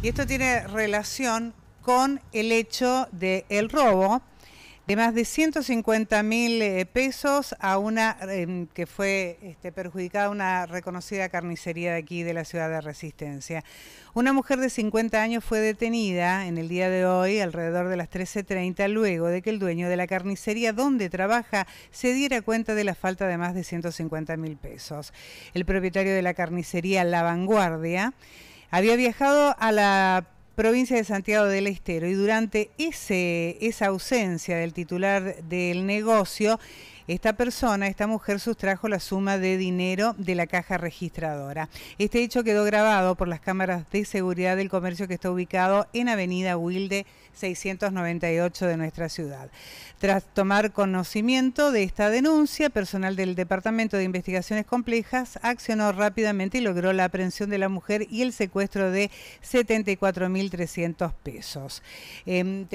Y esto tiene relación con el hecho del el robo de más de 150 mil eh, pesos a una em, que fue este, perjudicada una reconocida carnicería de aquí de la ciudad de Resistencia. Una mujer de 50 años fue detenida en el día de hoy alrededor de las 13.30 luego de que el dueño de la carnicería donde trabaja se diera cuenta de la falta de más de 150 mil pesos. El propietario de la carnicería La Vanguardia había viajado a la provincia de Santiago del Estero y durante ese, esa ausencia del titular del negocio, esta persona, esta mujer, sustrajo la suma de dinero de la caja registradora. Este hecho quedó grabado por las cámaras de seguridad del comercio que está ubicado en Avenida Wilde 698 de nuestra ciudad. Tras tomar conocimiento de esta denuncia, personal del Departamento de Investigaciones Complejas accionó rápidamente y logró la aprehensión de la mujer y el secuestro de 74.300 pesos. Em,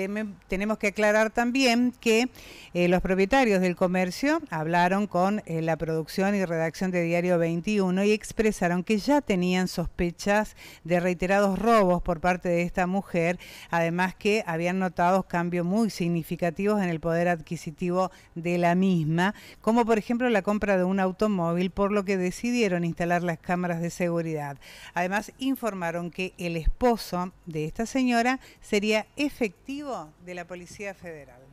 tenemos que aclarar también que eh, los propietarios del comercio hablaron con eh, la producción y redacción de Diario 21 y expresaron que ya tenían sospechas de reiterados robos por parte de esta mujer, además que habían notado cambios muy significativos en el poder adquisitivo de la misma, como por ejemplo la compra de un automóvil, por lo que decidieron instalar las cámaras de seguridad. Además, informaron que el esposo de esta señora sería efectivo de la Policía Federal.